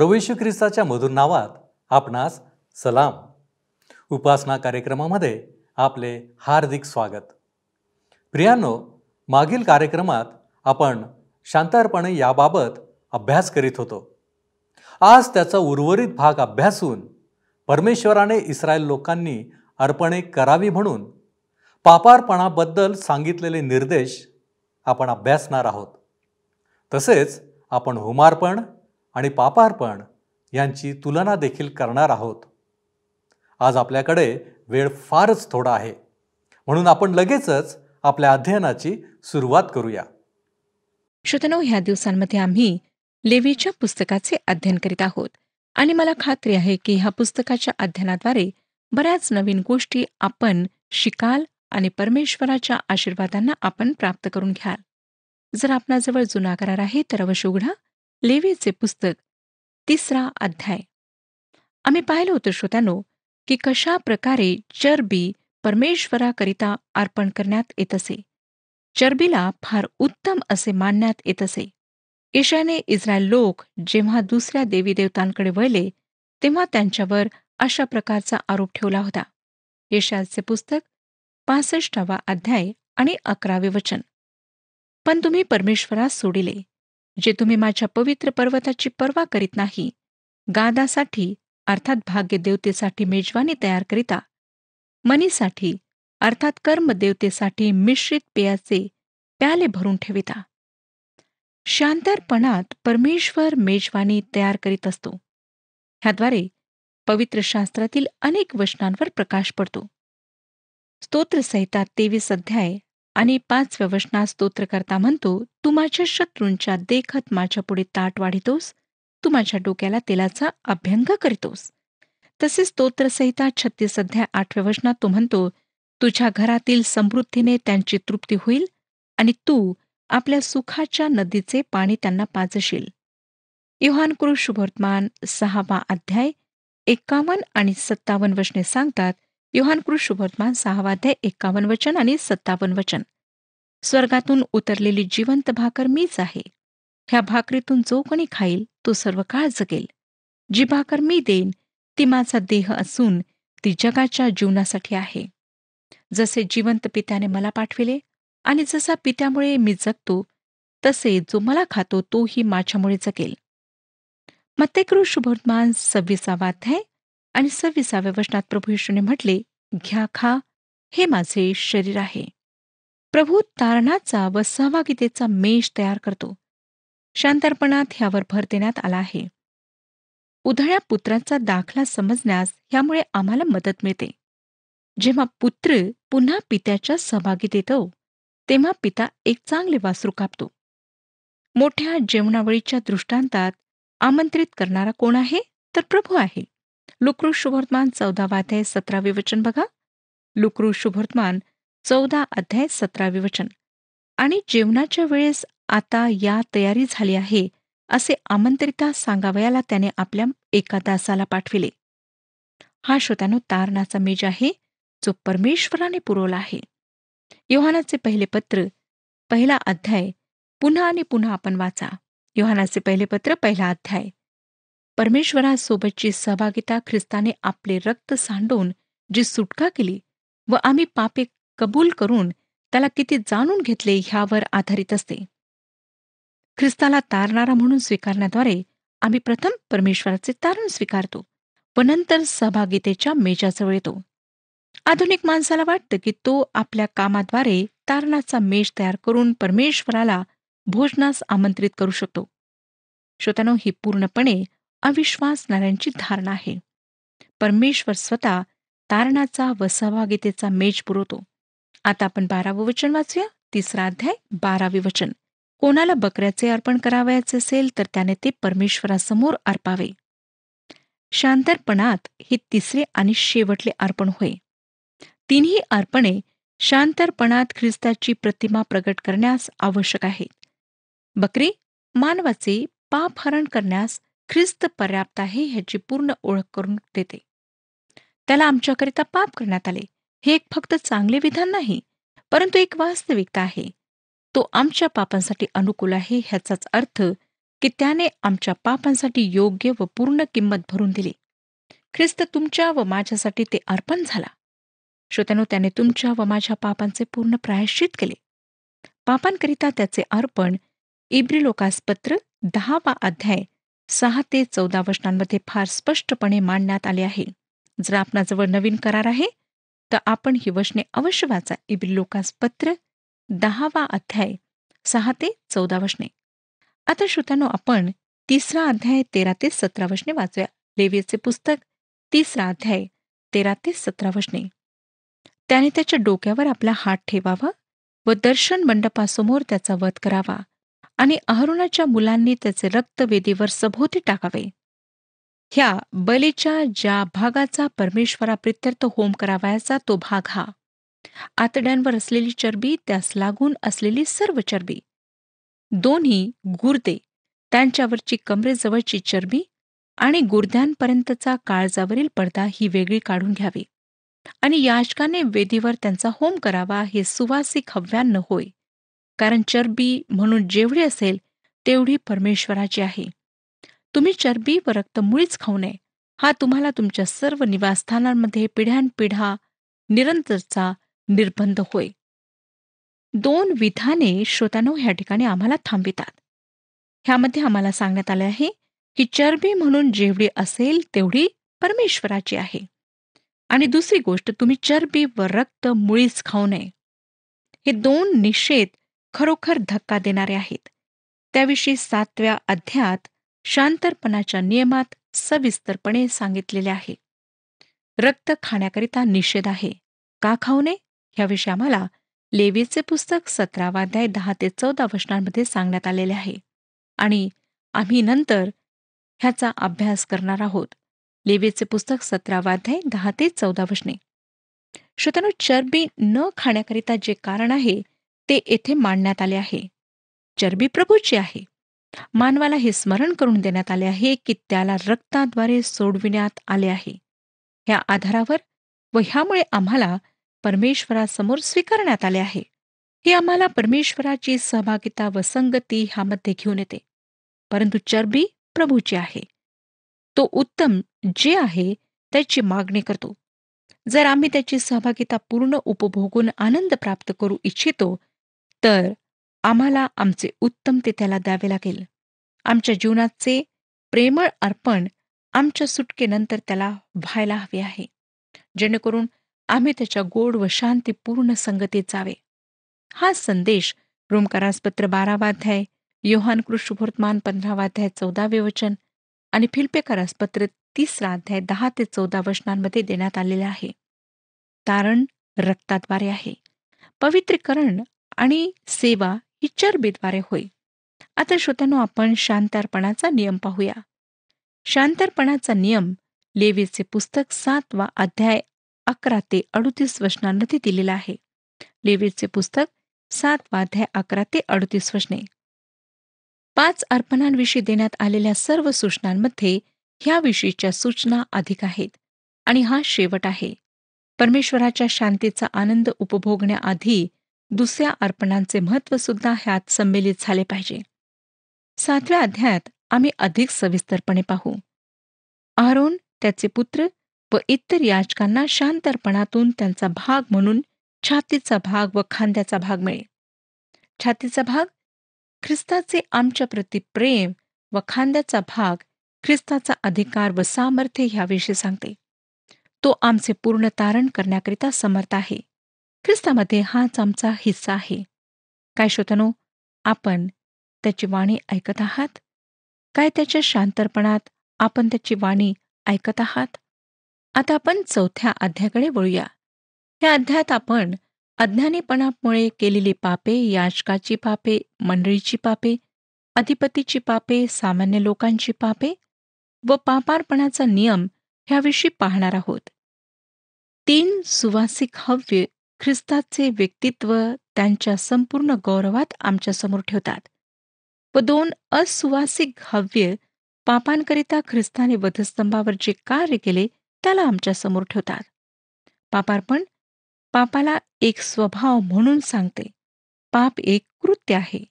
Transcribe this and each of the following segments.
प्रवेशू ख्रिस्ताच्या मधुर नावात आपणास सलाम उपासना कार्यक्रमामध्ये आपले हार्दिक स्वागत प्रियानो मागील कार्यक्रमात आपण शांतारपणे याबाबत अभ्यास करीत होतो आज त्याचा उर्वरित भाग अभ्यासून परमेश्वराने इस्रायल लोकांनी अर्पणे करावी म्हणून पापारपणाबद्दल सांगितलेले निर्देश आपण अभ्यासणार आहोत तसेच आपण होमार्पण आणि पापार्पण यांची तुलना देखील करणार आहोत आज आपल्याकडे वेळ फारच थोडा आहे म्हणून आपण लगेचच आपल्या अध्ययनाची सुरुवात करूया श्रोतनो ह्या दिवसांमध्ये आम्ही लेवीच्या पुस्तकाचे अध्ययन करीत आहोत आणि मला खात्री आहे की ह्या पुस्तकाच्या अध्ययनाद्वारे बऱ्याच नवीन गोष्टी आपण शिकाल आणि परमेश्वराच्या आशीर्वादांना आपण प्राप्त करून घ्याल जर आपणाजवळ जुना करार आहे तर अवश्य उघडा लेवीचे पुस्तक तिसरा अध्याय आम्ही पाहिलं होतं श्रोत्यानो की कशा प्रकारे चरबी परमेश्वराकरिता अर्पण करण्यात येत असे चरबीला फार उत्तम असे मानण्यात येत असे ईशाने इस्रायल लोक जेव्हा दुसऱ्या देवीदेवतांकडे वळले तेव्हा त्यांच्यावर अशा प्रकारचा आरोप ठेवला होता यशाचे पुस्तक पासष्टावा अध्याय आणि अकरावे वचन पण तुम्ही परमेश्वरास सोडिले जे तुम्ही माझ्या पवित्र पर्वताची पर्वा करीत नाही गादासाठी अर्थात भाग्य देवतेसाठी मेजवानी तयार करिता मनीसाठी अर्थात कर्म देवतेसाठी मिश्रित पेयाचे प्याले भरून ठेविता शांतरपणात परमेश्वर मेजवानी तयार करीत असतो ह्याद्वारे पवित्र शास्त्रातील अनेक वचनांवर प्रकाश पडतो स्तोत्रसहिता तेवीस अध्याय आणि पाचव्या स्तोत्र करता म्हणतो तू माझ्या शत्रूंच्या देखत पुढे ताट वाढितोस तू माझ्या डोक्याला तेलाचा अभ्यंग करीतोस तसेच स्तोत्रसहिता छत्तीस अध्याय आठव्या वचनात तो म्हणतो तुझ्या घरातील समृद्धीने त्यांची तृप्ती होईल आणि तू आपल्या सुखाच्या नदीचे पाणी त्यांना पाजशील युहान क्रुश सहावा अध्याय एक्कावन्न आणि सत्तावन्न वचने सांगतात योहानकृष शुभवर्तमान सहावाध्याय एक्कावन्न वचन आणि सत्तावन्न वचन स्वर्गातून उतरलेली जिवंत भाकर मीच आहे ह्या भाकरीतून जो कोणी खाईल तो सर्व काळ जगेल जी भाकर मी देईन ती माझा देह असून ती जगाच्या जीवनासाठी आहे जसे जिवंत पित्याने मला पाठविले आणि जसा पित्यामुळे मी जगतो तसे जो मला खातो तोही माझ्यामुळे जगेल मत्तेकृ शुभवर्तमान सव्वीसावाध्याय आणि सव्वीसाव्या वचनात प्रभू येशूने म्हटले घ्या खा हे माझे शरीर आहे प्रभू तारणाचा व सहभागीतेचा मेष तयार करतो शांतर्पणात ह्यावर भर देण्यात आला आहे उधळ्या पुत्राचा दाखला समजण्यास ह्यामुळे आम्हाला मदत मिळते जेव्हा पुत्र पुन्हा पित्याच्या सहभागी देतो तेव्हा पिता एक चांगले वासरू कापतो मोठ्या जेवणावळीच्या दृष्टांतात आमंत्रित करणारा कोण आहे तर प्रभू आहे लुक्रू शुभवर्तमान चौदावा अध्याय सतरावे वचन बघा लुक्रू शुभवर्तमान चौदा अध्याय सतरावे वचन आणि जेवणाच्या वेळेस आता या तयारी झाली आहे असे आमंत्रिता सांगावयाला त्याने आपल्या एका दासाला पाठविले हा श्रोत्यानो तारणाचा मेज आहे जो परमेश्वराने पुरवला आहे योहानाचे पहिले पत्र पहिला अध्याय पुन्हा आणि पुन्हा आपण वाचा योहानाचे पहिले पत्र पहिला अध्याय परमेश्वरासोबतची सहभागिता ख्रिस्ताने आपले रक्त सांडून जी सुटका केली व आम्ही पापे कबूल करून त्याला किती जाणून घेतले ह्यावर आधारित असते ख्रिस्ताला तारणारा म्हणून स्वीकारण्याद्वारे आम्ही प्रथम परमेश्वराचे तारण स्वीकारतो व नंतर सहभागितेच्या मेजाजवळ येतो आधुनिक माणसाला वाटतं की तो आपल्या कामाद्वारे तारणाचा मेज तयार करून परमेश्वराला भोजनास आमंत्रित करू शकतो श्रोत्यानो ही पूर्णपणे अविश्वासणाऱ्यांची धारणा आहे परमेश्वर स्वतः तारणाचा व सहभागितेचा मेज पुरवतो आता आपण बारावं वचन वाचूया तिसरा अध्याय बारावे वचन कोणाला बकऱ्याचे अर्पण करावयाचे असेल तर त्याने ते परमेश्वरासमोर अर्पावे शांतरपणात हे तिसरे आणि शेवटले अर्पण होय तिन्ही अर्पणे शांतरपणात ख्रिस्ताची प्रतिमा प्रगट करण्यास आवश्यक आहे बकरी मानवाचे पापहरण करण्यास ख्रिस्त पर्याप्त आहे ह्याची पूर्ण ओळख करून देते त्याला आमच्याकरिता पाप करण्यात आले हे एक फक्त चांगले विधान नाही परंतु एक वास्तविकता आहे तो आमच्या पापांसाठी अनुकूल आहे ह्याचाच अर्थ की त्याने आमच्या पापांसाठी योग्य व पूर्ण किंमत भरून दिली ख्रिस्त तुमच्या व माझ्यासाठी ते अर्पण झाला श्रोत्यानो त्याने तुमच्या व माझ्या पापांचे पूर्ण प्रायश्चित केले पापांकरिता त्याचे अर्पण इब्री पत्र दहावा अध्याय सहा ते चौदा वचनांमध्ये फार स्पष्टपणे मांडण्यात आले आहे जर आपणाजवळ नवीन करार आहे तर आपण ही वचने अवश्य वाचा इबिल लोकास पत्र दहावा अध्याय सहा ते चौदा वचने आता श्रोत्यानो आपण तिसरा अध्याय तेरा ते सतरा वचने वाचूया लेवेचे पुस्तक तिसरा अध्याय तेरा ते सतरा वचने त्याने त्याच्या डोक्यावर आपला हात ठेवावा व दर्शन मंडपासमोर त्याचा वध करावा आणि अहरुणाच्या मुलांनी त्याचे रक्त वेदीवर सभोवती टाकावे ह्या बलीच्या ज्या भागाचा परमेश्वरा प्रित्यर्थ होम करावायचा तो भाग हा आतड्यांवर असलेली चरबी त्यास लागून असलेली सर्व चरबी दोन्ही गुर्दे त्यांच्यावरची कमरेजवळची चरबी आणि गुर्द्यांपर्यंतचा काळजावरील पडदा ही वेगळी काढून घ्यावी आणि याचकाने वेदीवर त्यांचा होम करावा हे सुवासिक हव्यान्न होय कारण चरबी म्हणून जेवढी असेल तेवढी परमेश्वराची आहे तुम्ही चरबी व रक्त मुळीच खाऊ नये हा तुम्हाला तुमच्या सर्व निवासस्थानांमध्ये पिढ्यानपिढा निरंतरचा निर्बंध होय दोन विधाने श्रोतानो ह्या ठिकाणी आम्हाला थांबितात ह्यामध्ये आम्हाला सांगण्यात आले आहे की चरबी म्हणून जेवढी असेल तेवढी परमेश्वराची आहे आणि दुसरी गोष्ट तुम्ही चरबी व रक्त मुळीच खाऊ नये हे दोन निषेध खरोखर धक्का देणारे आहेत त्याविषयी सातव्या अध्यात शांतरपणाच्या नियमात सविस्तरपणे सांगितलेले आहे रक्त खाण्याकरिता निषेध आहे का खाऊ नये याविषयी आम्हाला लेवीचे पुस्तक सतरावाध्याय दहा ते चौदा वचनांमध्ये सांगण्यात आलेले आहे आणि आम्ही नंतर ह्याचा अभ्यास करणार आहोत लेवेचे पुस्तक अध्याय दहा ते चौदा वचने श्रोतनु चरबी न खाण्याकरिता जे कारण आहे ते येथे मांडण्यात आले आहे चरबी प्रभूची आहे मानवाला हे स्मरण करून देण्यात आले आहे की त्याला रक्ताद्वारे सोडविण्यात आले आहे ह्या आधारावर व ह्यामुळे आम्हाला परमेश्वरासमोर स्वीकारण्यात आले आहे हे आम्हाला परमेश्वराची सहभागिता व संगती ह्यामध्ये घेऊन येते परंतु चरबी प्रभूची आहे तो उत्तम जे आहे त्याची मागणी करतो जर आम्ही त्याची सहभागिता पूर्ण उपभोगून आनंद प्राप्त करू इच्छितो तर आम्हाला आमचे उत्तम ते त्याला द्यावे लागेल आमच्या जीवनाचे प्रेमळ अर्पण आमच्या सुटकेनंतर त्याला व्हायला हवे आहे जेणेकरून आम्ही त्याच्या गोड व शांतीपूर्ण संगतीत जावे हा संदेश रोमकारासपत्र बारावाध्याय योहान पंधरावा पंधरावाध्याय चौदावे वचन आणि फिल्पेकारासपत्र तिसरा अध्याय दहा ते चौदा वचनांमध्ये देण्यात आलेले आहे तारण रक्ताद्वारे आहे पवित्रीकरण आणि सेवा ही चरबीद्वारे होय आता श्रोत्यानो आपण शांतारपणाचा नियम पाहूया शांतारपणाचा नियम लेवीचे पुस्तक सातवा अध्याय अकरा ते अडुतीस वचनांमध्ये दिलेला आहे लेवीचे पुस्तक सातवा अध्याय अकरा ते अडतीस वचने पाच अर्पणांविषयी देण्यात आलेल्या सर्व सूचनांमध्ये ह्याविषयीच्या सूचना अधिक आहेत आणि हा शेवट आहे परमेश्वराच्या शांतीचा आनंद उपभोगण्याआधी दुसऱ्या अर्पणांचे सुद्धा ह्यात संमेलित झाले पाहिजे सातव्या अध्यायात आम्ही अधिक सविस्तरपणे पाहू आरोन त्याचे पुत्र व इतर याचकांना शांतर्पणातून त्यांचा भाग म्हणून छातीचा भाग व खांद्याचा भाग मिळेल छातीचा भाग ख्रिस्ताचे आमच्या प्रती प्रेम व खांद्याचा भाग ख्रिस्ताचा अधिकार व सामर्थ्य ह्याविषयी सांगते तो आमचे पूर्ण तारण करण्याकरिता समर्थ आहे ख्रिस्तामध्ये हाच आमचा हिस्सा आहे काय श्रोतनो आपण त्याची वाणी ऐकत आहात काय त्याच्या शांतरपणात आपण त्याची वाणी ऐकत आहात आता आपण चौथ्या अध्याकडे वळूया या अध्यायात आपण अज्ञानीपणामुळे केलेली पापे याचकाची पापे मंडळीची पापे अधिपतीची पापे सामान्य लोकांची पापे व पापारपणाचा नियम ह्याविषयी पाहणार आहोत तीन सुवासिक हव्य ख्रिस्ताचे व्यक्तित्व त्यांच्या संपूर्ण गौरवात आमच्यासमोर ठेवतात व दोन असुवासिक हव्य पापांकरिता ख्रिस्ताने वधस्तंभावर जे कार्य केले त्याला आमच्यासमोर ठेवतात पापार्पण पापाला एक स्वभाव म्हणून सांगते पाप एक कृत्य आहे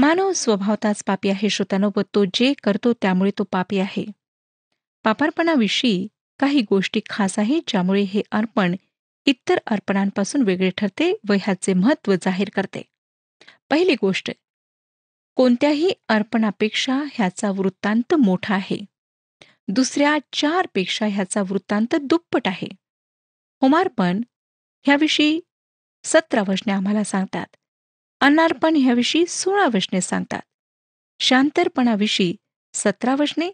मानव स्वभावताच पापी आहे श्रोतानो व तो जे करतो त्यामुळे तो पापी आहे पापार्पणाविषयी काही गोष्टी खास आहेत ज्यामुळे हे अर्पण इतर अर्पणांपासून वेगळे ठरते व ह्याचे महत्त्व जाहीर करते पहिली गोष्ट कोणत्याही अर्पणापेक्षा ह्याचा वृत्तांत मोठा आहे दुसऱ्या चारपेक्षा ह्याचा वृत्तांत दुप्पट आहे होमार्पण ह्याविषयी सतरा वचने आम्हाला सांगतात अनार्पण ह्याविषयी सोळा वचने सांगतात शांतर्पणाविषयी सतरा वचने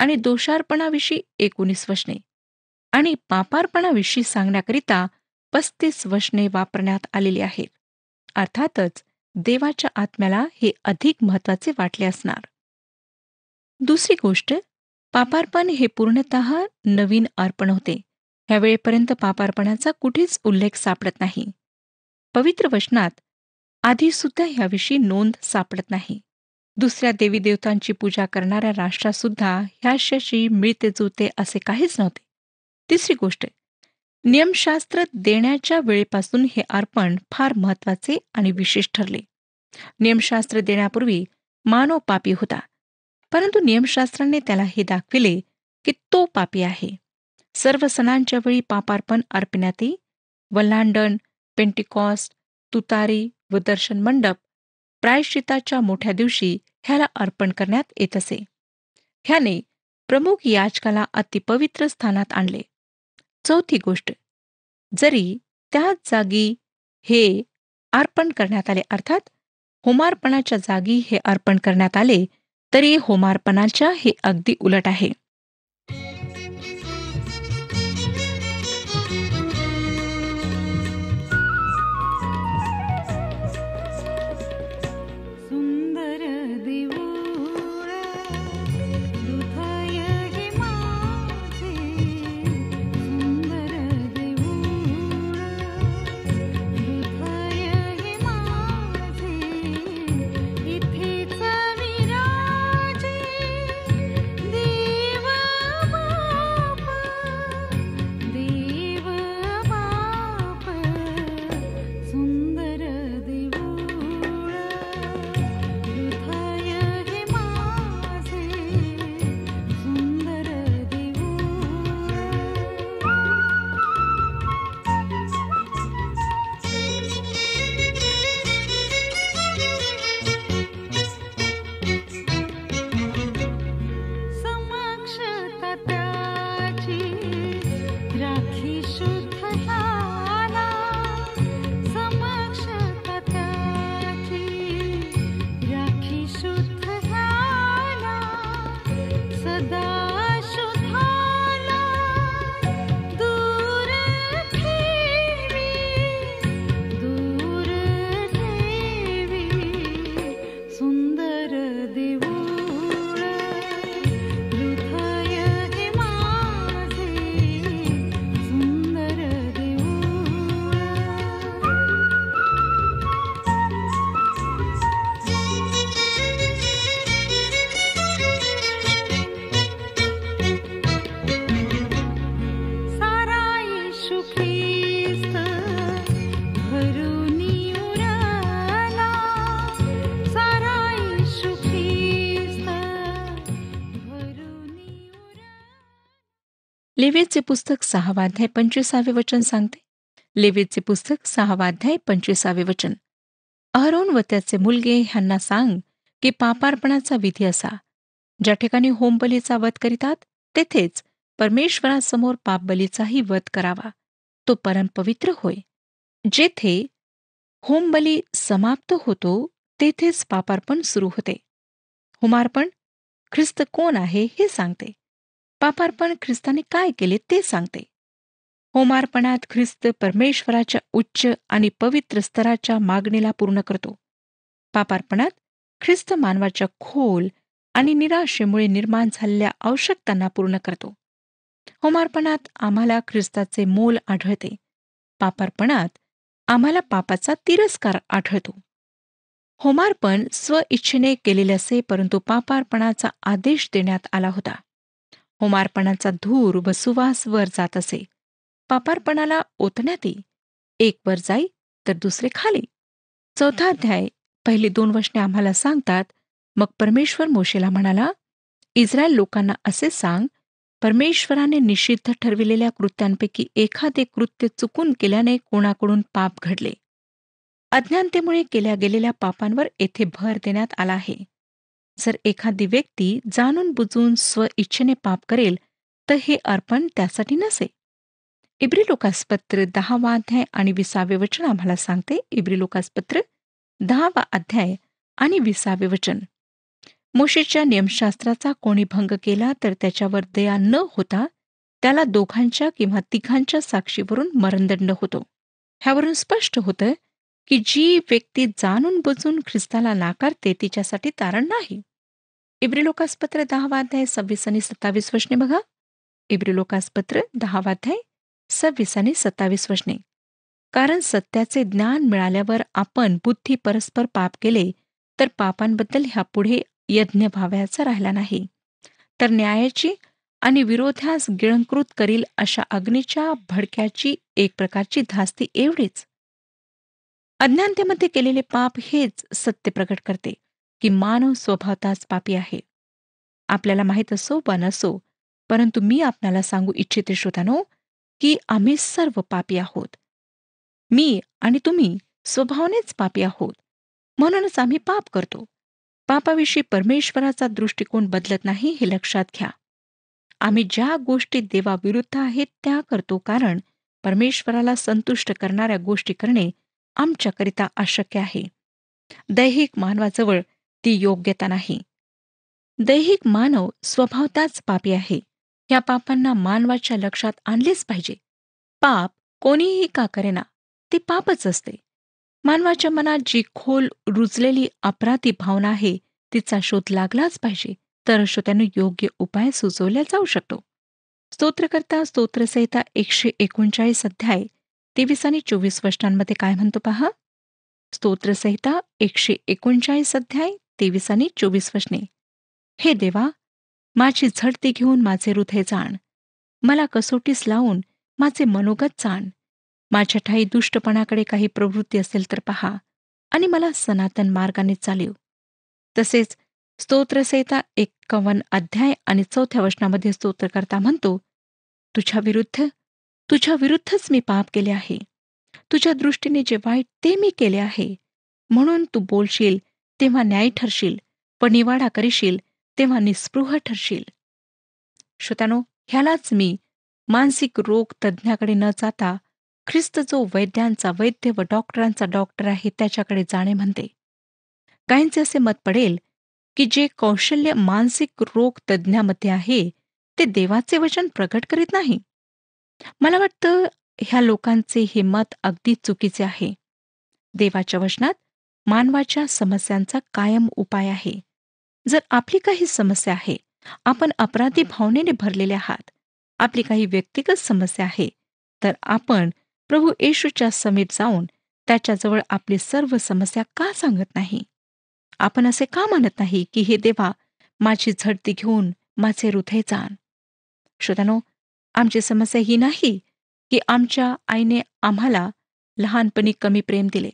आणि दोषार्पणाविषयी एकोणीस वशने आणि पापारपणाविषयी सांगण्याकरिता पस्तीस वशने वापरण्यात आलेली आहेत अर्थातच देवाच्या आत्म्याला हे अधिक महत्वाचे वाटले असणार दुसरी गोष्ट पापार्पण हे पूर्णत नवीन अर्पण होते ह्यावेळेपर्यंत पापार्पणाचा कुठेच उल्लेख सापडत नाही पवित्र वचनात सुद्धा ह्याविषयी नोंद सापडत नाही दुसऱ्या देवीदेवतांची पूजा करणाऱ्या राष्ट्रासुद्धा ह्याशाशी मिळते जुळते असे काहीच नव्हते तिसरी गोष्ट नियमशास्त्र देण्याच्या वेळेपासून हे अर्पण फार महत्वाचे आणि विशेष ठरले नियमशास्त्र देण्यापूर्वी मानव पापी होता परंतु नियमशास्त्राने त्याला हे दाखविले की तो पापी आहे सर्व सणांच्या वेळी पापार्पण अर्पण्यात येई वल्हांडण पेंटिकॉस्ट तुतारी व दर्शन मंडप प्रायश्चिताच्या मोठ्या दिवशी ह्याला अर्पण करण्यात येत असे ह्याने प्रमुख याचकाला अतिपवित्र स्थानात आणले चौथी गोष्ट जरी त्याच जागी हे अर्पण करण्यात आले अर्थात होमार्पणाच्या जागी हे अर्पण करण्यात आले तरी होमार्पणाच्या हे अगदी उलट आहे लेवेदचे पुस्तक सहावाध्याय पंचवीसावे वचन सांगते लेवेचे पुस्तक सहावाध्याय पंचवीसावे वचन अहरोन व त्याचे मुलगे ह्यांना सांग की पापार्पणाचा विधी असा ज्या ठिकाणी होमबलीचा वध करीतात तेथेच परमेश्वरासमोर पापबलीचाही वध करावा तो परमपवित्र होय जेथे होमबली समाप्त होतो तेथेच पापार्पण सुरू होते होमार्पण ख्रिस्त कोण आहे हे सांगते पापार्पण ख्रिस्ताने काय केले ते सांगते होमार्पणात ख्रिस्त परमेश्वराच्या उच्च आणि पवित्र स्तराच्या मागणीला पूर्ण करतो पापार्पणात ख्रिस्त मानवाच्या खोल आणि निराशेमुळे निर्माण झालेल्या आवश्यकतांना पूर्ण करतो होमार्पणात आम्हाला ख्रिस्ताचे मोल आढळते पापार्पणात आम्हाला पापाचा तिरस्कार आढळतो होमार्पण स्व इच्छेने केलेले असे परंतु पापार्पणाचा आदेश देण्यात आला होता होमार्पणाचा धूर व सुवास वर जात असे पापार्पणाला ओतण्यात एक वर जाई तर दुसरे खाली चौथा अध्याय पहिली दोन वचने आम्हाला सांगतात मग परमेश्वर मोशेला म्हणाला इस्रायल लोकांना असे सांग परमेश्वराने निषिद्ध ठरविलेल्या कृत्यांपैकी एखादे कृत्य चुकून केल्याने कोणाकडून पाप घडले अज्ञानतेमुळे केल्या गेलेल्या पापांवर येथे भर देण्यात आला आहे जर एखादी व्यक्ती जाणून बुजून स्वइच्छेने पाप करेल तर हे अर्पण त्यासाठी नसे इब्री दहावा अध्याय आणि विसावे वचन आम्हाला सांगते इब्री लोकासपत्र दहावा अध्याय आणि विसावे वचन मुशीच्या नियमशास्त्राचा कोणी भंग केला तर त्याच्यावर दया न होता त्याला दोघांच्या किंवा तिघांच्या साक्षीवरून मरणदंड होतो ह्यावरून स्पष्ट होतं की जी व्यक्ती जाणून बुजून ख्रिस्ताला नाकारते तिच्यासाठी तारण नाही इब्रिलोकासपत्र दहावाध्याय सव्वीस आणि सत्तावीस वशने बघा इब्रिलोकासपत्र दहावाध्याय सव्वीस आणि सत्तावीस वशने कारण सत्याचे ज्ञान मिळाल्यावर आपण बुद्धी परस्पर पाप केले तर पापांबद्दल ह्यापुढे यज्ञ भाव्याचा राहिला नाही तर न्यायाची आणि विरोधास गिळंकृत करील अशा अग्नीच्या भडक्याची एक प्रकारची धास्ती एवढीच अज्ञानतेमध्ये केलेले पाप हेच सत्य प्रकट करते की मानव स्वभावताच पापी आहे आपल्याला माहीत असो वा नसो परंतु मी आपल्याला सांगू इच्छिते श्रोतानो की आम्ही सर्व पापी आहोत मी आणि तुम्ही स्वभावनेच पापी आहोत म्हणूनच आम्ही पाप करतो पापाविषयी परमेश्वराचा दृष्टिकोन बदलत नाही हे लक्षात घ्या आम्ही ज्या गोष्टी देवाविरुद्ध आहेत त्या करतो कारण परमेश्वराला संतुष्ट करणाऱ्या गोष्टी करणे आमच्याकरिता अशक्य आहे दैहिक मानवाजवळ ती योग्यता नाही दैहिक मानव स्वभावताच पापी आहे या पापांना मानवाच्या लक्षात आणलेच पाहिजे पाप कोणीही का करेना ते पापच असते मानवाच्या मनात जी खोल रुजलेली अपराधी भावना आहे तिचा शोध लागलाच पाहिजे तर श्रोत्यानं योग्य उपाय सुचवला जाऊ शकतो स्तोत्रकर्ता स्तोत्रसहिता एकशे एकोणचाळीस अध्याय तेवीस आणि चोवीस वर्षांमध्ये काय म्हणतो पहा स्तोत्रसहिता एकशे एकोणचाळीस अध्याय तेवीस आणि चोवीस वशने हे देवा माझी झडती घेऊन माझे हृदय जाण मला कसोटीस लावून माझे मनोगत जाण माझ्या ठाई दुष्टपणाकडे काही प्रवृत्ती असेल तर पहा आणि मला सनातन मार्गाने चालेव तसेच स्तोत्रसेता एकवन अध्याय आणि चौथ्या वचनामध्ये स्तोत्रकर्ता म्हणतो तुझ्या विरुद्ध तुझ्या विरुद्धच मी पाप केले आहे तुझ्या दृष्टीने जे वाईट ते मी केले आहे म्हणून तू बोलशील तेव्हा न्याय ठरशील व निवाडा करशील तेव्हा निस्पृह ठरशील श्रोत्यानो ह्यालाच मी मानसिक रोग तज्ज्ञाकडे न जाता ख्रिस्त जो वैद्यांचा वैद्य व डॉक्टरांचा डॉक्टर आहे त्याच्याकडे जाणे म्हणते काहींचे असे मत पडेल की जे कौशल्य मानसिक रोग तज्ज्ञामध्ये आहे ते देवाचे वचन प्रकट करीत नाही मला वाटतं ह्या लोकांचे हे मत अगदी चुकीचे आहे देवाच्या वचनात मानवाच्या समस्यांचा कायम उपाय आहे जर आपली काही समस्या आहे आपण अपराधी भावनेने भरलेले आहात आपली काही व्यक्तिगत समस्या आहे तर आपण प्रभू येशूच्या समीप जाऊन त्याच्याजवळ आपली सर्व समस्या का सांगत नाही आपण असे का मानत नाही की हे देवा माझी झडती घेऊन माझे हृदय जाण श्रोतनो आमची समस्या ही नाही की आमच्या आईने आम्हाला लहानपणी कमी प्रेम दिले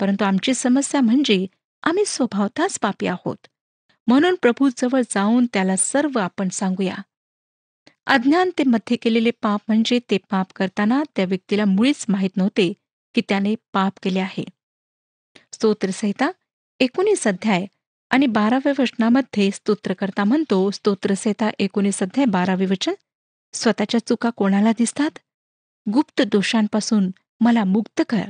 परंतु आमची समस्या म्हणजे आम्ही स्वभावताच पापी आहोत म्हणून प्रभूजवळ जाऊन त्याला सर्व आपण सांगूया अज्ञानतेमध्ये केलेले पाप म्हणजे ते पाप करताना त्या व्यक्तीला मुळीच माहीत नव्हते की त्याने पाप केले आहे स्तोत्रसहिता एकोणीस अध्याय आणि बाराव्या वचनामध्ये स्तोत्रकर्ता म्हणतो स्तोत्रसहिता एकोणीस अध्याय बारावे वचन स्वतःच्या चुका कोणाला दिसतात गुप्त दोषांपासून मला मुक्त कर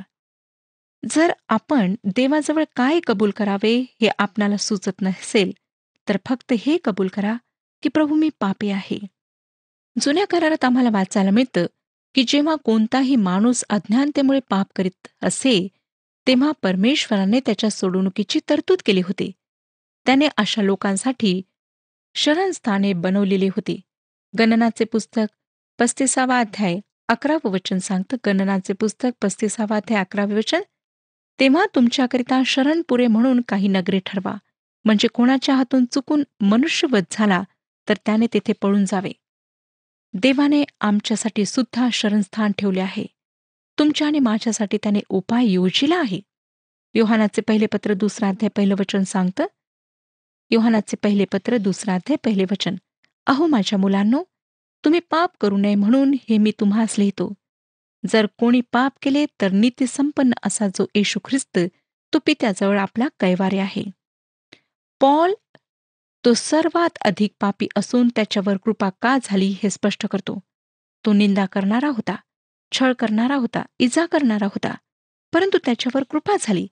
जर आपण देवाजवळ काय कबूल करावे हे आपणाला सुचत नसेल तर फक्त हे कबूल करा की प्रभू मी पापी आहे जुन्या करारात आम्हाला वाचायला मिळतं की जेव्हा कोणताही माणूस अज्ञानतेमुळे पाप करीत असे तेव्हा परमेश्वराने त्याच्या सोडवणुकीची तरतूद केली होती त्याने अशा लोकांसाठी शरणस्थाने बनवलेली होती गणनाचे पुस्तक पस्तीसावा अध्याय अकरावं वचन सांगतं गणनाचे पुस्तक पस्तीसावा अध्याय अकरावे वचन तेव्हा तुमच्याकरिता शरण पुरे म्हणून काही नगरे ठरवा म्हणजे कोणाच्या हातून चुकून मनुष्यवध झाला तर त्याने तेथे पळून जावे देवाने आमच्यासाठी सुद्धा शरणस्थान ठेवले आहे तुमच्या आणि माझ्यासाठी त्याने उपाय योजिला आहे योहानाचे पहिले पत्र दुसरा अध्याय पहिलं वचन सांगतं योहानाचे पहिले पत्र दुसरा अध्याय पहिले वचन अहो माझ्या मुलांनो तुम्ही पाप करू नये म्हणून हे मी तुम्हास लिहितो जर कोणी पाप केले तर संपन्न असा जो येशू ख्रिस्त तो पित्याजवळ आपला कैवारी आहे पॉल तो सर्वात अधिक पापी असून त्याच्यावर कृपा का झाली हे स्पष्ट करतो तो निंदा करणारा होता छळ करणारा होता इजा करणारा होता परंतु त्याच्यावर कृपा झाली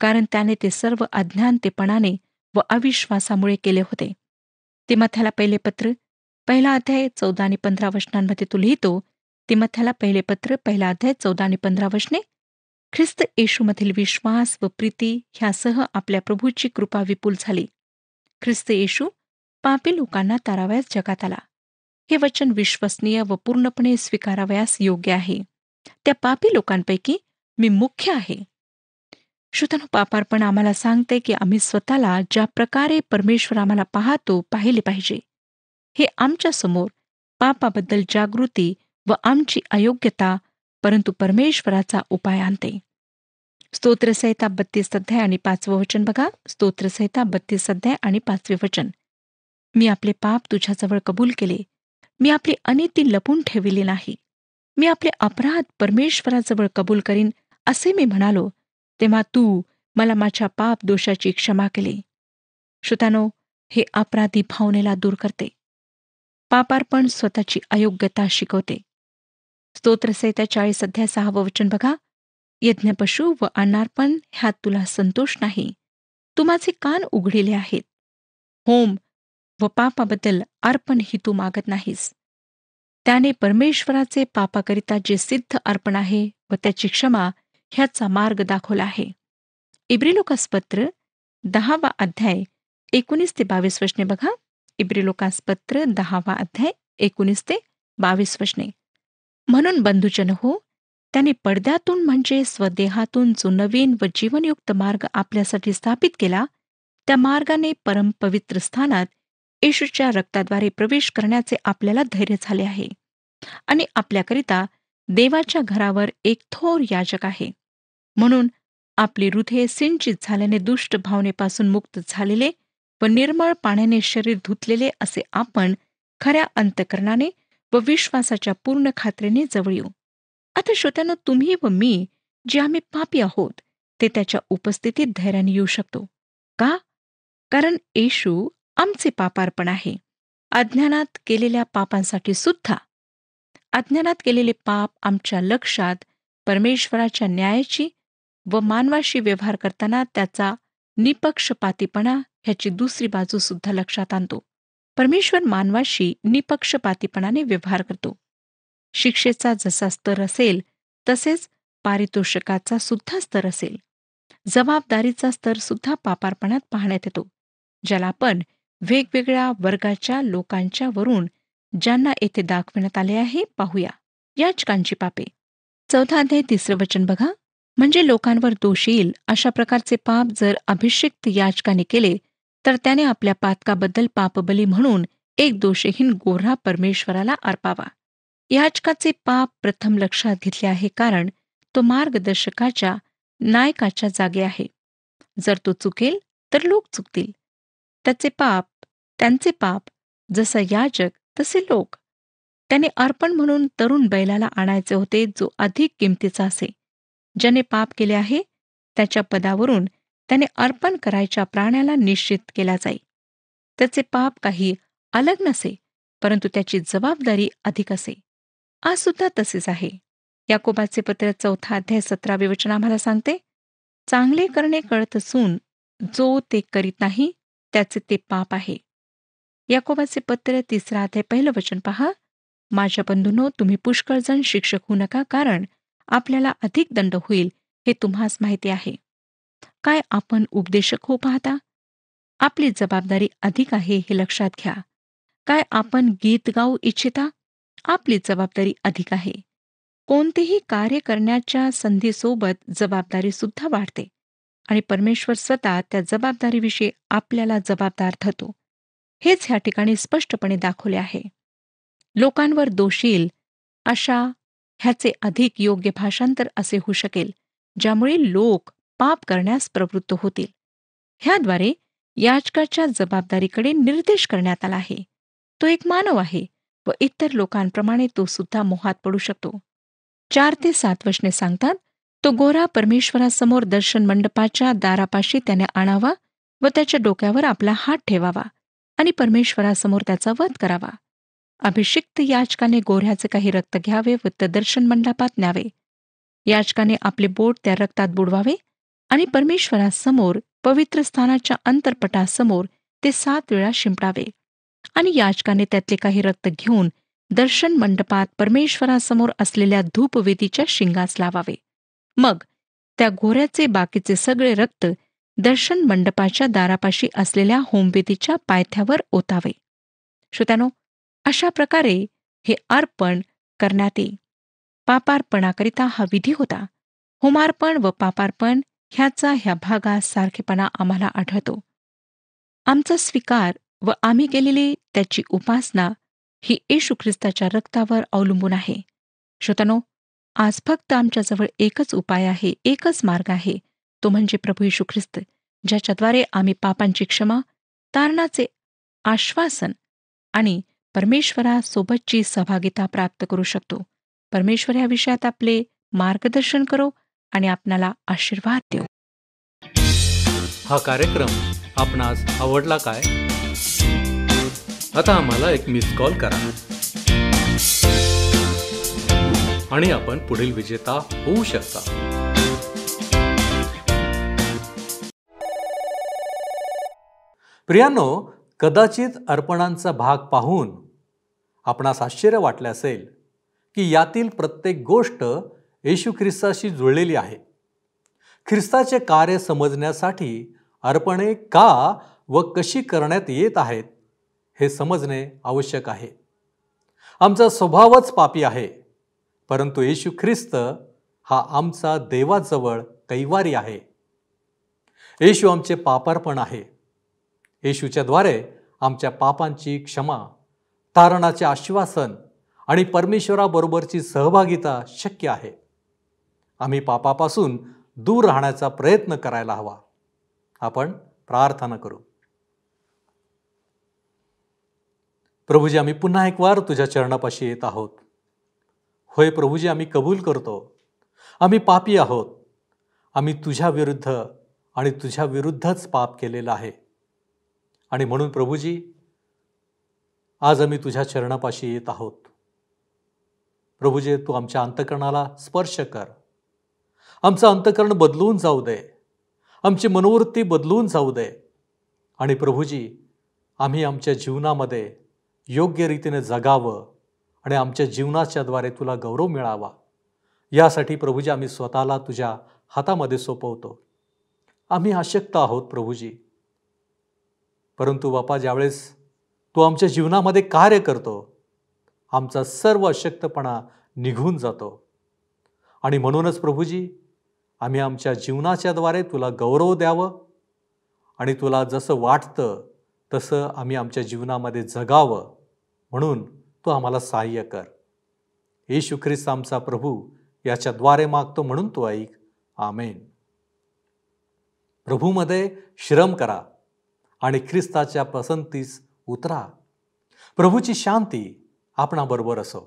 कारण त्याने ते सर्व अज्ञानतेपणाने व अविश्वासामुळे केले होते मथ्याला पहिले पत्र पहिला अध्याय चौदा आणि पंधरा वचनांमध्ये तो लिहितो मथ्याला पहिले पत्र पहिला अध्याय चौदा आणि पंधरा वचने ख्रिस्त येशूमधील विश्वास व प्रीती ह्यासह आपल्या प्रभूची कृपा विपुल झाली ख्रिस्त येशू पापी लोकांना तारावयास जगात आला हे वचन विश्वसनीय व पूर्णपणे स्वीकारावयास योग्य आहे त्या पापी लोकांपैकी मी मुख्य आहे श्रुतनु पापार्पण आम्हाला सांगते की आम्ही स्वतःला ज्या प्रकारे परमेश्वर आम्हाला पाहतो पाहिले पाहिजे हे आमच्या समोर पापाबद्दल जागृती व आमची अयोग्यता परंतु परमेश्वराचा उपाय आणते स्तोत्रसहिता बत्तीस अध्याय आणि पाचवं वचन बघा स्तोत्रसहिता बत्तीस अध्याय आणि पाचवे वचन मी आपले पाप तुझ्याजवळ कबूल केले मी आपली अनिती लपून ठेविली नाही मी आपले अपराध परमेश्वराजवळ कबूल करीन असे मी म्हणालो तेव्हा तू मला माझ्या पाप दोषाची क्षमा केली श्रोतानो हे अपराधी भावनेला दूर करते पापार्पण स्वतःची अयोग्यता शिकवते स्तोत्रसहिता चाळीस अध्याय सहावं वचन बघा यज्ञपशु व अनार्पण ह्यात तुला संतोष नाही तू माझे कान उघडिले आहेत होम व पापाबद्दल अर्पण ही तू मागत नाहीस त्याने परमेश्वराचे पापाकरिता जे सिद्ध अर्पण आहे व त्याची क्षमा ह्याचा मार्ग दाखवला आहे इब्रिलोकासपत्र दहावा अध्याय एकोणीस ते बावीस वचने बघा इब्रिलोकासपत्र दहावा अध्याय एकोणीस ते बावीस वचने म्हणून बंधुजन हो त्याने पडद्यातून म्हणजे स्वदेहातून जो नवीन व जीवनयुक्त मार्ग आपल्यासाठी स्थापित केला त्या मार्गाने परमपवित्र स्थानात येशूच्या रक्ताद्वारे प्रवेश करण्याचे आपल्याला धैर्य झाले आहे आणि आपल्याकरिता देवाच्या घरावर एक थोर याजक आहे म्हणून आपली हृदय सिंचित झाल्याने दुष्ट भावनेपासून मुक्त झालेले व निर्मळ पाण्याने शरीर धुतलेले असे आपण खऱ्या अंतकरणाने व विश्वासाच्या पूर्ण खात्रीने जवळ येऊ आता श्रोत्यानं तुम्ही व मी जे आम्ही पापी आहोत ते त्याच्या उपस्थितीत धैर्याने येऊ शकतो का कारण येशू आमचे पापार्पण आहे अज्ञानात केलेल्या पापांसाठी सुद्धा अज्ञानात केलेले पाप आमच्या लक्षात परमेश्वराच्या न्यायाची व मानवाशी व्यवहार करताना त्याचा निपक्षपातीपणा ह्याची दुसरी बाजू सुद्धा लक्षात आणतो परमेश्वर मानवाशी निपक्षपातीपणाने व्यवहार करतो शिक्षेचा जसा स्तर असेल तसेच पारितोषिकाचा सुद्धा स्तर असेल जबाबदारीचा स्तर सुद्धा पापार्पणात पाहण्यात येतो ज्याला आपण वेगवेगळ्या वर्गाच्या लोकांच्या वरून ज्यांना येथे दाखविण्यात आले आहे पाहूया याचकांची पापे चौथा अध्याय तिसरं वचन बघा म्हणजे लोकांवर दोष येईल अशा प्रकारचे पाप जर अभिषिक्त याचकाने केले तर त्याने आपल्या पातकाबद्दल पापबली म्हणून एक दोषहीन गोऱ्हा परमेश्वराला अर्पावा याचकाचे पाप प्रथम लक्षात घेतले आहे कारण तो मार्गदर्शकाच्या नायकाच्या जागे आहे जर तो चुकेल तर लोक चुकतील त्याचे पाप त्यांचे पाप जसा याजक तसे लोक त्याने अर्पण म्हणून तरुण बैलाला आणायचे होते जो अधिक किमतीचा असे ज्याने पाप केले आहे त्याच्या पदावरून त्याने अर्पण करायच्या प्राण्याला निश्चित केला जाई त्याचे पाप काही अलग नसे परंतु त्याची जबाबदारी अधिक असे आज सुद्धा तसेच आहे याकोबाचे पत्र चौथा अध्याय सतरावे वचन आम्हाला सांगते चांगले करणे कळत असून जो ते करीत नाही त्याचे ते पाप आहे याकोबाचे पत्र तिसरा अध्याय पहिलं वचन पहा माझ्या बंधूनो तुम्ही पुष्कळजण शिक्षक होऊ नका कारण आपल्याला अधिक दंड होईल हे तुम्हास माहिती आहे काय आपण उपदेशक हो पाहता आपली जबाबदारी अधिक आहे हे लक्षात घ्या काय आपण गीत गाऊ इच्छिता आपली जबाबदारी अधिक आहे कोणतेही कार्य करण्याच्या संधीसोबत जबाबदारी सुद्धा वाढते आणि परमेश्वर स्वतः त्या जबाबदारीविषयी आपल्याला जबाबदार ठरतो हेच ह्या ठिकाणी स्पष्टपणे दाखवले आहे लोकांवर दोषील अशा ह्याचे अधिक योग्य भाषांतर असे होऊ शकेल ज्यामुळे लोक पाप करण्यास प्रवृत्त होतील ह्याद्वारे याचकाच्या जबाबदारीकडे निर्देश करण्यात आला आहे तो एक मानव आहे व इतर लोकांप्रमाणे तो सुद्धा मोहात पडू शकतो चार ते सात वशने सांगतात तो गोरा परमेश्वरासमोर दर्शन मंडपाच्या दारापाशी त्याने आणावा व त्याच्या डोक्यावर आपला हात ठेवावा आणि परमेश्वरासमोर त्याचा वध करावा अभिषिक्त याचकाने गोऱ्याचे काही रक्त घ्यावे व ते दर्शन मंडपात न्यावे याचकाने आपले बोट त्या रक्तात बुडवावे आणि परमेश्वरासमोर पवित्र स्थानाच्या अंतरपटासमोर ते सात वेळा शिंपडावे आणि याचकाने त्यातले काही रक्त घेऊन दर्शन मंडपात परमेश्वरासमोर असलेल्या धूपवेदीच्या शिंगास लावावे मग त्या घोऱ्याचे बाकीचे सगळे रक्त दर्शन मंडपाच्या दारापाशी असलेल्या होमवेदीच्या पायथ्यावर ओतावे श्रोत्यानो अशा प्रकारे हे अर्पण करण्यात येई पापार्पणाकरिता हा विधी होता होमार्पण व पापार्पण ह्याचा ह्या भागास सारखेपणा आम्हाला आढळतो आमचा स्वीकार व आम्ही केलेली त्याची उपासना ही येशू ख्रिस्ताच्या रक्तावर अवलंबून आहे श्रोतनो आज फक्त आमच्याजवळ एकच उपाय आहे एकच मार्ग आहे तो म्हणजे प्रभू येशू ख्रिस्त ज्याच्याद्वारे आम्ही पापांची क्षमा तारणाचे आश्वासन आणि परमेश्वरासोबतची सहभागिता प्राप्त करू शकतो परमेश्वर या विषयात आपले मार्गदर्शन करो आणि आपणाला आशीर्वाद देऊ हा कार्यक्रम आपणास आवडला काय आता आम्हाला एक मिस कॉल करा आणि आपण पुढील विजेता होऊ शकता प्रियानो कदाचित अर्पणांचा भाग पाहून आपणास आश्चर्य वाटले असेल की यातील प्रत्येक गोष्ट येशू ख्रिस्ताशी जुळलेली आहे ख्रिस्ताचे कार्य समजण्यासाठी अर्पणे का व कशी करण्यात येत आहेत हे समजणे आवश्यक आहे आमचा स्वभावच पापी आहे परंतु येशू ख्रिस्त हा आमचा देवाजवळ कैवारी आहे येशू आमचे पापार्पण आहे येशूच्याद्वारे आमच्या पापांची क्षमा तारणाचे आश्वासन आणि परमेश्वराबरोबरची सहभागिता शक्य आहे आम्ही पापापासून दूर राहण्याचा प्रयत्न करायला हवा आपण प्रार्थना करू प्रभूजी आम्ही पुन्हा एक वार तुझ्या चरणापाशी येत आहोत होय प्रभूजी आम्ही कबूल करतो आम्ही पापी आहोत आम्ही तुझ्या विरुद्ध आणि तुझ्या विरुद्धच पाप केलेलं आहे आणि म्हणून प्रभूजी आज आम्ही तुझ्या चरणापाशी येत आहोत प्रभूजी तू आमच्या अंतकरणाला स्पर्श कर आमचं अंतकरण बदलून जाऊ दे आमची मनोवृत्ती बदलून जाऊ दे आणि प्रभूजी आम्ही आमच्या जीवनामध्ये योग्य रीतीने जगावं आणि आमच्या जीवनाच्याद्वारे तुला गौरव मिळावा यासाठी प्रभूजी आम्ही स्वतःला तुझ्या हातामध्ये सोपवतो आम्ही अशक्त आहोत प्रभूजी परंतु बापा ज्यावेळेस तू आमच्या जीवनामध्ये कार्य करतो आमचा सर्व अशक्तपणा निघून जातो आणि म्हणूनच प्रभूजी आम्ही आमच्या जीवनाच्याद्वारे तुला गौरव द्यावं आणि तुला जसं वाटतं तसं आम्ही आमच्या जीवनामध्ये जगावं म्हणून तू आम्हाला सहाय्य कर येशू ख्रिस्त आमचा प्रभू याच्याद्वारे मागतो म्हणून तू ऐक आमेन प्रभूमध्ये श्रम करा आणि ख्रिस्ताच्या पसंतीस उतरा प्रभूची शांती आपणाबरोबर असो